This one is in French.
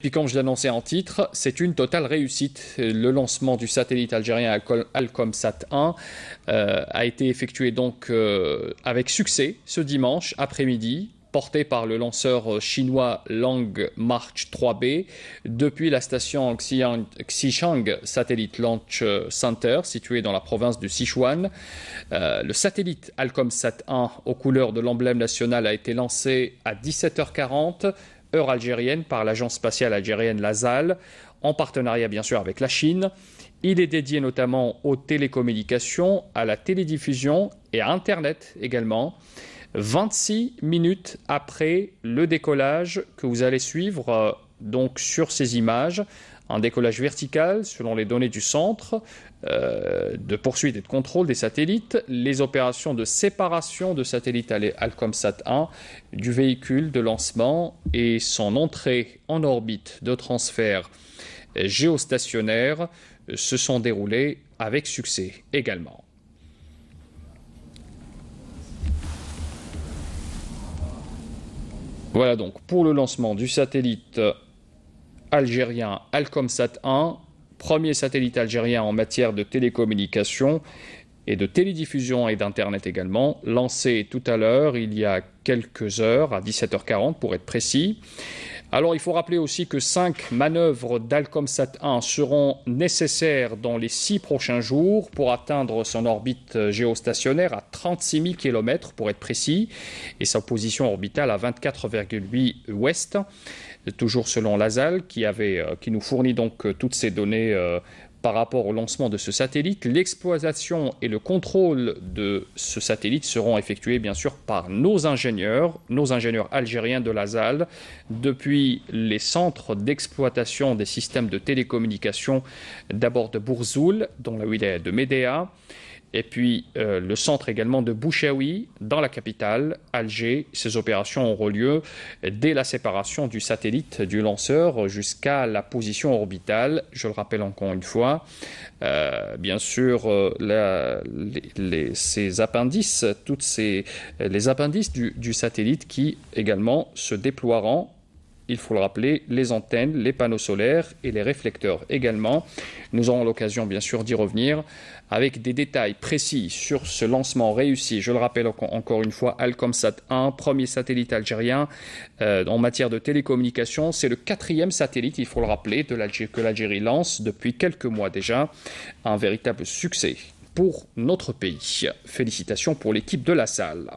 Puis comme je l'annonçais en titre, c'est une totale réussite. Le lancement du satellite algérien Alcomsat 1 euh, a été effectué donc euh, avec succès ce dimanche après-midi porté par le lanceur euh, chinois Lang March 3B depuis la station Xichang Satellite Launch Center située dans la province du Sichuan. le satellite alcomsat 1 aux couleurs de l'emblème national a été lancé à 17h40 heure algérienne par l'agence spatiale algérienne Lazal, en partenariat bien sûr avec la Chine. Il est dédié notamment aux télécommunications, à la télédiffusion et à Internet également. 26 minutes après le décollage que vous allez suivre euh, donc sur ces images un décollage vertical selon les données du centre euh, de poursuite et de contrôle des satellites, les opérations de séparation de satellites Alcomsat 1 du véhicule de lancement et son entrée en orbite de transfert géostationnaire se sont déroulées avec succès également. Voilà donc pour le lancement du satellite algérien Alcomsat 1, premier satellite algérien en matière de télécommunication et de télédiffusion et d'Internet également, lancé tout à l'heure, il y a quelques heures, à 17h40 pour être précis. Alors il faut rappeler aussi que cinq manœuvres d'Alcomsat 1 seront nécessaires dans les six prochains jours pour atteindre son orbite géostationnaire à 36 000 km pour être précis et sa position orbitale à 24,8 ouest toujours selon Lazal, qui, avait, euh, qui nous fournit donc euh, toutes ces données euh, par rapport au lancement de ce satellite. L'exploitation et le contrôle de ce satellite seront effectués bien sûr par nos ingénieurs, nos ingénieurs algériens de la ZAL, depuis les centres d'exploitation des systèmes de télécommunications, d'abord de Bourzoul, dont la est, de Médéa, et puis euh, le centre également de Bouchaoui, dans la capitale, Alger. Ces opérations auront lieu dès la séparation du satellite du lanceur jusqu'à la position orbitale. Je le rappelle encore une fois. Euh, bien sûr, euh, ces appendices, toutes les appendices du, du satellite qui également se déploieront il faut le rappeler, les antennes, les panneaux solaires et les réflecteurs également. Nous aurons l'occasion bien sûr d'y revenir avec des détails précis sur ce lancement réussi. Je le rappelle encore une fois, Alcomsat 1, premier satellite algérien euh, en matière de télécommunications. C'est le quatrième satellite, il faut le rappeler, que l'Algérie lance depuis quelques mois déjà. Un véritable succès pour notre pays. Félicitations pour l'équipe de la salle.